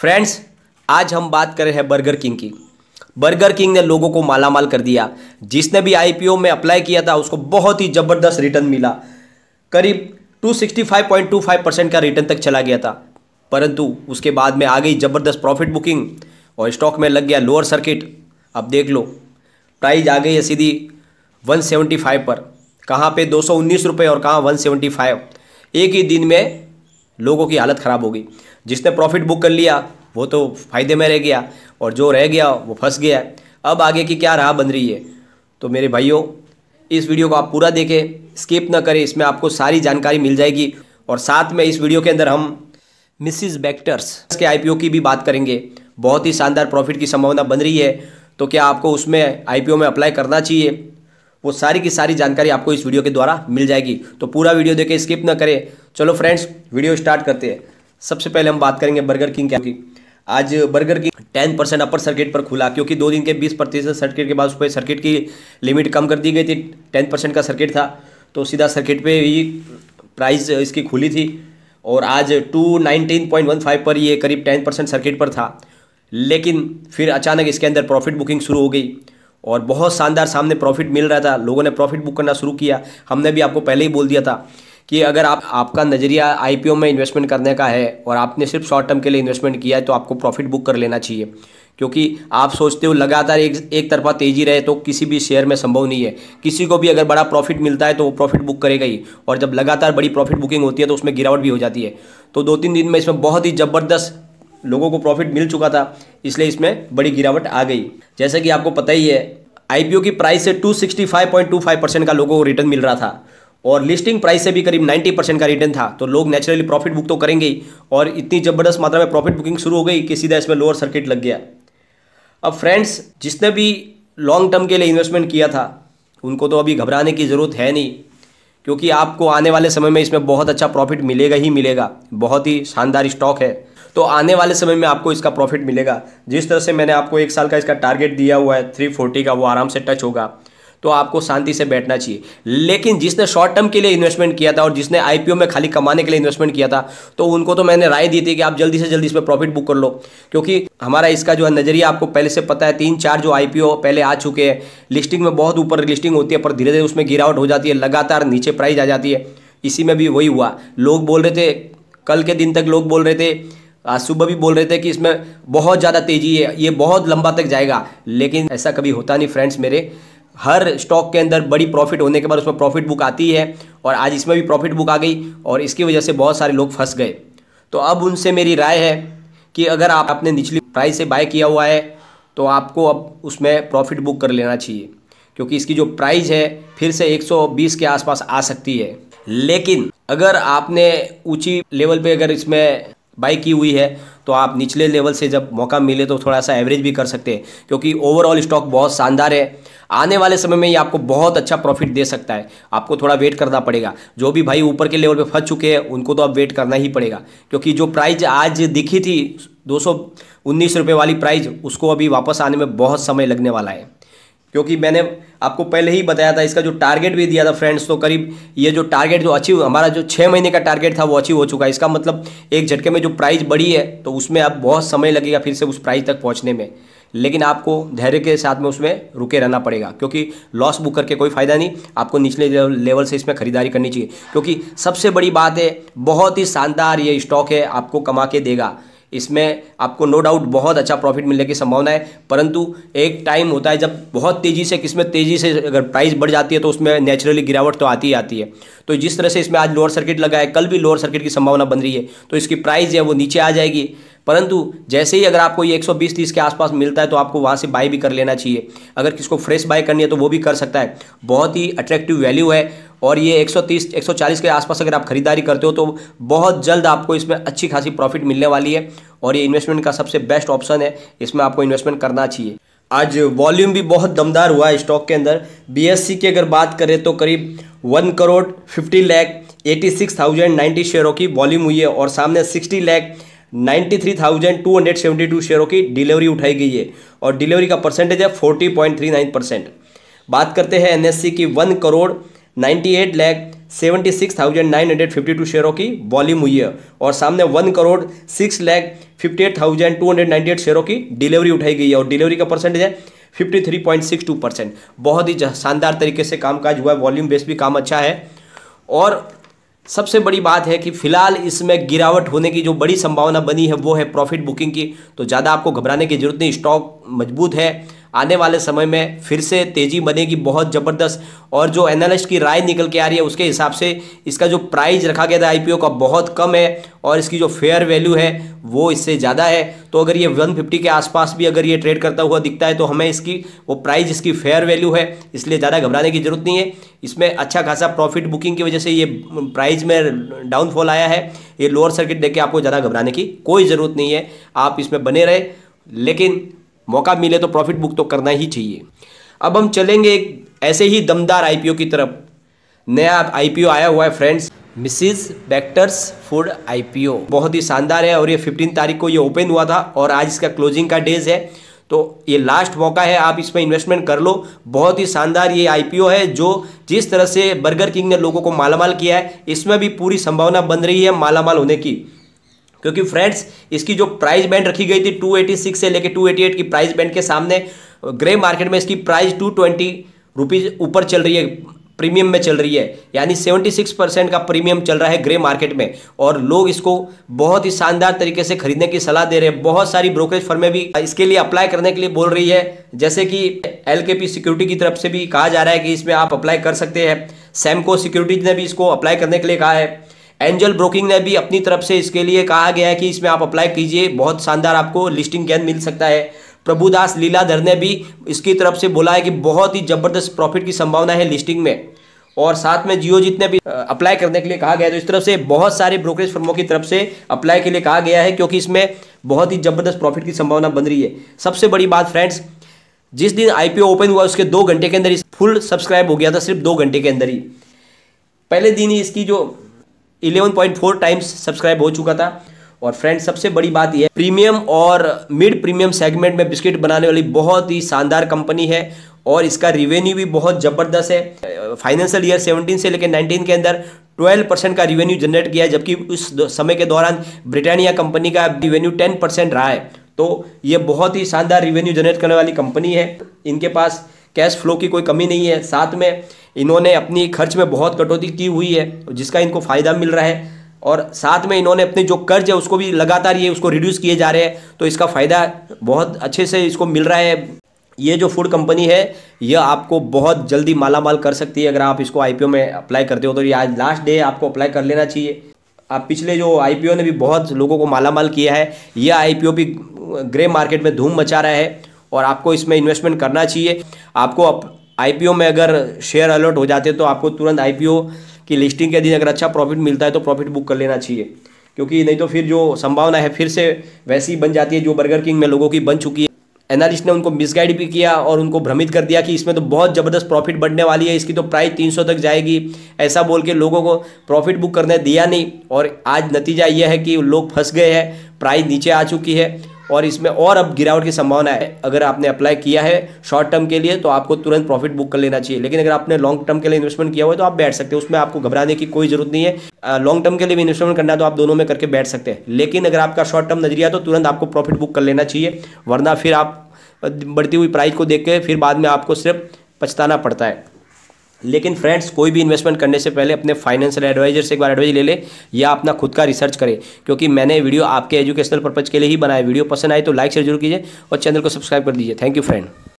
friends आज हम बात कर रहे हैं बर्गर किंग की बर्गर किंग ने लोगों को मालामाल कर दिया जिसने भी आईपीओ में अप्लाई किया था उसको बहुत ही ज़बरदस्त रिटर्न मिला करीब 265.25 परसेंट का रिटर्न तक चला गया था परंतु उसके बाद में आ गई ज़बरदस्त प्रॉफिट बुकिंग और स्टॉक में लग गया लोअर सर्किट अब देख लो प्राइज आ गई है सीधी वन पर कहाँ पे दो और कहाँ वन एक ही दिन में लोगों की हालत ख़राब हो गई जिसने प्रॉफिट बुक कर लिया वो तो फायदे में रह गया और जो रह गया वो फंस गया अब आगे की क्या राह बन रही है तो मेरे भाइयों इस वीडियो को आप पूरा देखें स्किप ना करें इसमें आपको सारी जानकारी मिल जाएगी और साथ में इस वीडियो के अंदर हम मिसिस बैक्टर्स के आईपीओ की भी बात करेंगे बहुत ही शानदार प्रॉफिट की संभावना बन रही है तो क्या आपको उसमें आईपीओ में अप्लाई करना चाहिए वो सारी की सारी जानकारी आपको इस वीडियो के द्वारा मिल जाएगी तो पूरा वीडियो देखें स्किप ना करें चलो फ्रेंड्स वीडियो स्टार्ट करते हैं सबसे पहले हम बात करेंगे बर्गर किंग की आज बर्गर की टेन परसेंट अपर सर्किट पर खुला क्योंकि दो दिन के बीस प्रतिशत सर्किट के बाद उस पर सर्किट की लिमिट कम कर दी गई थी टेन परसेंट का सर्किट था तो सीधा सर्किट पे ही प्राइस इसकी खुली थी और आज two nineteen point one five पर ये करीब टेन परसेंट सर्किट पर था लेकिन फिर अचानक इसके अंदर प्रॉफिट बुकिंग शुरू हो गई और बहुत शानदार सामने प्रॉफिट मिल रहा था लोगों ने प्रॉफिट बुक करना शुरू किया हमने भी आपको पहले ही बोल दिया था कि अगर आप आपका नज़रिया आईपीओ में इन्वेस्टमेंट करने का है और आपने सिर्फ शॉर्ट टर्म के लिए इन्वेस्टमेंट किया है तो आपको प्रॉफिट बुक कर लेना चाहिए क्योंकि आप सोचते हो लगातार एक एक तरफा तेजी रहे तो किसी भी शेयर में संभव नहीं है किसी को भी अगर बड़ा प्रॉफिट मिलता है तो वो प्रॉफिट बुक करेगा ही और जब लगातार बड़ी प्रॉफिट बुकिंग होती है तो उसमें गिरावट भी हो जाती है तो दो तीन दिन में इसमें बहुत ही ज़बरदस्त लोगों को प्रॉफिट मिल चुका था इसलिए इसमें बड़ी गिरावट आ गई जैसे कि आपको पता ही है आईपीओ की प्राइस से 265.25 परसेंट का लोगों को रिटर्न मिल रहा था और लिस्टिंग प्राइस से भी करीब 90 परसेंट का रिटर्न था तो लोग नेचुरली प्रॉफिट बुक तो करेंगे ही और इतनी ज़बरदस्त मात्रा में प्रॉफिट बुकिंग शुरू हो गई कि सीधा इसमें लोअर सर्किट लग गया अब फ्रेंड्स जिसने भी लॉन्ग टर्म के लिए इन्वेस्टमेंट किया था उनको तो अभी घबराने की ज़रूरत है नहीं क्योंकि आपको आने वाले समय में इसमें बहुत अच्छा प्रॉफिट मिलेगा ही मिलेगा बहुत ही शानदार स्टॉक है तो आने वाले समय में आपको इसका प्रॉफिट मिलेगा जिस तरह से मैंने आपको एक साल का इसका टारगेट दिया हुआ है थ्री फोर्टी का वो आराम से टच होगा तो आपको शांति से बैठना चाहिए लेकिन जिसने शॉर्ट टर्म के लिए इन्वेस्टमेंट किया था और जिसने आईपीओ में खाली कमाने के लिए इन्वेस्टमेंट किया था तो उनको तो मैंने राय दी थी कि आप जल्दी से जल्दी इसमें प्रॉफिट बुक कर लो क्योंकि हमारा इसका जो है नज़रिया आपको पहले से पता है तीन चार जो आईपीओ पहले आ चुके हैं लिस्टिंग में बहुत ऊपर लिस्टिंग होती है पर धीरे धीरे उसमें गिरावट हो जाती है लगातार नीचे प्राइस आ जाती है इसी में भी वही हुआ लोग बोल रहे थे कल के दिन तक लोग बोल रहे थे आज सुबह भी बोल रहे थे कि इसमें बहुत ज़्यादा तेज़ी है ये बहुत लंबा तक जाएगा लेकिन ऐसा कभी होता नहीं फ्रेंड्स मेरे हर स्टॉक के अंदर बड़ी प्रॉफिट होने के बाद उसमें प्रॉफिट बुक आती है और आज इसमें भी प्रॉफिट बुक आ गई और इसकी वजह से बहुत सारे लोग फंस गए तो अब उनसे मेरी राय है कि अगर आप अपने निचली प्राइस से बाय किया हुआ है तो आपको अब उसमें प्रॉफिट बुक कर लेना चाहिए क्योंकि इसकी जो प्राइस है फिर से 120 के आसपास आ सकती है लेकिन अगर आपने ऊंची लेवल पे अगर इसमें बाई की हुई है तो आप निचले लेवल से जब मौका मिले तो थोड़ा सा एवरेज भी कर सकते हैं क्योंकि ओवरऑल स्टॉक बहुत शानदार है आने वाले समय में ये आपको बहुत अच्छा प्रॉफिट दे सकता है आपको थोड़ा वेट करना पड़ेगा जो भी भाई ऊपर के लेवल पे फंस चुके हैं उनको तो आप वेट करना ही पड़ेगा क्योंकि जो प्राइज आज दिखी थी दो सौ वाली प्राइज उसको अभी वापस आने में बहुत समय लगने वाला है क्योंकि मैंने आपको पहले ही बताया था इसका जो टारगेट भी दिया था फ्रेंड्स तो करीब ये जो टारगेट जो अचीव हमारा जो छः महीने का टारगेट था वो अचीव हो चुका है इसका मतलब एक झटके में जो प्राइस बढ़ी है तो उसमें आप बहुत समय लगेगा फिर से उस प्राइस तक पहुँचने में लेकिन आपको धैर्य के साथ में उसमें रुके रहना पड़ेगा क्योंकि लॉस बुक करके कोई फ़ायदा नहीं आपको निचले लेवल से इसमें खरीदारी करनी चाहिए क्योंकि सबसे बड़ी बात है बहुत ही शानदार ये स्टॉक है आपको कमा के देगा इसमें आपको नो डाउट बहुत अच्छा प्रॉफिट मिलने की संभावना है परंतु एक टाइम होता है जब बहुत तेज़ी से किसमें तेज़ी से अगर प्राइस बढ़ जाती है तो उसमें नेचुरली गिरावट तो आती ही आती है तो जिस तरह से इसमें आज लोअर सर्किट लगा है कल भी लोअर सर्किट की संभावना बन रही है तो इसकी प्राइस जो है वो नीचे आ जाएगी परंतु जैसे ही अगर आपको ये 120 30 के आसपास मिलता है तो आपको वहाँ से बाय भी कर लेना चाहिए अगर किसको फ्रेश बाय करनी है तो वो भी कर सकता है बहुत ही अट्रैक्टिव वैल्यू है और ये 130 140 के आसपास अगर आप खरीदारी करते हो तो बहुत जल्द आपको इसमें अच्छी खासी प्रॉफिट मिलने वाली है और ये इन्वेस्टमेंट का सबसे बेस्ट ऑप्शन है इसमें आपको इन्वेस्टमेंट करना चाहिए आज वॉल्यूम भी बहुत दमदार हुआ है स्टॉक के अंदर बी की अगर बात करें तो करीब one crore fifty lakh eighty six thousand ninety शेयरों की वॉल्यूम हुई है और सामने सिक्सटी लैख 93,272 शेयरों की डिलीवरी उठाई गई है और डिलीवरी का परसेंटेज है 40.39 परसेंट बात करते हैं एनएससी की वन करोड़ 98 लाख 76,952 शेयरों की वॉल्यूम हुई है और सामने वन करोड़ सिक्स लैख 58,298 शेयरों की डिलीवरी उठाई गई है और डिलीवरी का परसेंटेज है 53.62 परसेंट बहुत ही शानदार तरीके से कामकाज हुआ है वॉल्यूम बेस भी काम अच्छा है और सबसे बड़ी बात है कि फिलहाल इसमें गिरावट होने की जो बड़ी संभावना बनी है वो है प्रॉफिट बुकिंग की तो ज़्यादा आपको घबराने की जरूरत नहीं स्टॉक मजबूत है आने वाले समय में फिर से तेज़ी बनेगी बहुत ज़बरदस्त और जो एनालिस्ट की राय निकल के आ रही है उसके हिसाब से इसका जो प्राइस रखा गया था आईपीओ का बहुत कम है और इसकी जो फेयर वैल्यू है वो इससे ज़्यादा है तो अगर ये 150 के आसपास भी अगर ये ट्रेड करता हुआ दिखता है तो हमें इसकी वो प्राइस इसकी फेयर वैल्यू है इसलिए ज़्यादा घबराने की ज़रूरत नहीं है इसमें अच्छा खासा प्रॉफिट बुकिंग की वजह से ये प्राइज़ में डाउनफॉल आया है ये लोअर सर्किट देख के आपको ज़्यादा घबराने की कोई ज़रूरत नहीं है आप इसमें बने रहे लेकिन मौका मिले तो प्रॉफिट बुक तो करना ही चाहिए अब हम चलेंगे एक ऐसे ही दमदार आई की तरफ नया आई आया हुआ है फ्रेंड्स मिसिज बैक्टर्स फूड आई बहुत ही शानदार है और ये 15 तारीख को ये ओपन हुआ था और आज इसका क्लोजिंग का डेज है तो ये लास्ट मौका है आप इसमें इन्वेस्टमेंट कर लो बहुत ही शानदार ये आईपीओ है जो जिस तरह से बर्गर किंग ने लोगों को मालामाल किया है इसमें भी पूरी संभावना बन रही है मालामाल होने की क्योंकि फ्रेंड्स इसकी जो प्राइस बैंड रखी गई थी 286 से लेकर 288 की प्राइस बैंड के सामने ग्रे मार्केट में इसकी प्राइस टू ट्वेंटी रुपीज़ ऊपर चल रही है प्रीमियम में चल रही है यानी 76 परसेंट का प्रीमियम चल रहा है ग्रे मार्केट में और लोग इसको बहुत ही शानदार तरीके से खरीदने की सलाह दे रहे हैं बहुत सारी ब्रोकरेज फर्में भी इसके लिए अप्लाई करने के लिए बोल रही है जैसे कि एल सिक्योरिटी की तरफ से भी कहा जा रहा है कि इसमें आप अप्लाई कर सकते हैं सैमको सिक्योरिटीज ने भी इसको अप्लाई करने के लिए कहा है एंजल ब्रोकिंग ने भी अपनी तरफ से इसके लिए कहा गया है कि इसमें आप अप्लाई कीजिए बहुत शानदार आपको लिस्टिंग गेंद मिल सकता है प्रभुदास लीलाधर ने भी इसकी तरफ से बोला है कि बहुत ही ज़बरदस्त प्रॉफिट की संभावना है लिस्टिंग में और साथ में जियो जितने भी अप्लाई करने के लिए कहा गया है तो इस तरफ से बहुत सारे ब्रोकरेज फर्मों की तरफ से अप्लाई के लिए कहा गया है क्योंकि इसमें बहुत ही ज़बरदस्त प्रॉफिट की संभावना बन रही है सबसे बड़ी बात फ्रेंड्स जिस दिन आईपीओ ओपन हुआ उसके दो घंटे के अंदर फुल सब्सक्राइब हो गया था सिर्फ दो घंटे के अंदर ही पहले दिन ही इसकी जो 11.4 टाइम्स सब्सक्राइब हो चुका था और फ्रेंड्स सबसे बड़ी बात यह प्रीमियम और मिड प्रीमियम सेगमेंट में बिस्किट बनाने वाली बहुत ही शानदार कंपनी है और इसका रिवेन्यू भी बहुत ज़बरदस्त है फाइनेंशियल ईयर 17 से लेकर 19 के अंदर 12 परसेंट का रिवेन्यू जनरेट किया है जबकि उस समय के दौरान ब्रिटानिया कंपनी का रिवेन्यू 10 परसेंट रहा है तो ये बहुत ही शानदार रिवेन्यू जनरेट करने वाली कंपनी है इनके पास कैश फ्लो की कोई कमी नहीं है साथ में इन्होंने अपनी खर्च में बहुत कटौती की हुई है जिसका इनको फ़ायदा मिल रहा है और साथ में इन्होंने अपने जो कर्ज है उसको भी लगातार ये उसको रिड्यूस किए जा रहे हैं तो इसका फ़ायदा बहुत अच्छे से इसको मिल रहा है ये जो फूड कंपनी है यह आपको बहुत जल्दी माला माल कर सकती है अगर आप इसको आईपीओ में अप्लाई करते हो तो ये आज लास्ट डे आपको अप्लाई कर लेना चाहिए आप पिछले जो आईपीओ ने भी बहुत लोगों को माला माल किया है यह आईपीओ भी ग्रे मार्केट में धूम मचा रहा है और आपको इसमें इन्वेस्टमेंट करना चाहिए आपको पी आईपीओ में अगर शेयर अलर्ट हो जाते हैं तो आपको तुरंत आईपीओ की लिस्टिंग के दिन अगर अच्छा प्रॉफिट मिलता है तो प्रॉफिट बुक कर लेना चाहिए क्योंकि नहीं तो फिर जो संभावना है फिर से वैसी बन जाती है जो बर्गर किंग में लोगों की बन चुकी है एनालिस्ट ने उनको मिसगाइड भी किया और उनको भ्रमित कर दिया कि इसमें तो बहुत ज़बरदस्त प्रॉफिट बढ़ने वाली है इसकी तो प्राइस 300 तक जाएगी ऐसा बोल के लोगों को प्रॉफिट बुक करने दिया नहीं और आज नतीजा यह है कि लोग फंस गए हैं प्राइस नीचे आ चुकी है और इसमें और अब गिरावट की संभावना है अगर आपने अप्लाई किया है शॉर्ट टर्म के लिए तो आपको तुरंत प्रॉफिट बुक कर लेना चाहिए लेकिन अगर आपने लॉन्ग टर्म के लिए इन्वेस्टमेंट किया हुआ है तो आप बैठ सकते हैं उसमें आपको घबराने की कोई जरूरत नहीं है लॉन्ग टर्म के लिए भी इन्वेस्टमेंट करना है तो आप दोनों में करके बैठ सकते हैं लेकिन अगर आपका शॉर्ट टर्म नजरिया तो तुरंत आपको प्रॉफिट बुक कर लेना चाहिए वरना फिर आप बढ़ती हुई प्राइस को देख के फिर बाद में आपको सिर्फ पछताना पड़ता है लेकिन फ्रेंड्स कोई भी इन्वेस्टमेंट करने से पहले अपने फाइनेंशियल एडवाइजर से एक बार एडवाइज ले ले या अपना खुद का रिसर्च करें क्योंकि मैंने वीडियो आपके एजुकेशनल पर्पज़ के लिए ही बनाया वीडियो पसंद आए तो लाइक शेयर जरूर कीजिए और चैनल को सब्सक्राइब कर दीजिए थैंक यू फ्रेंड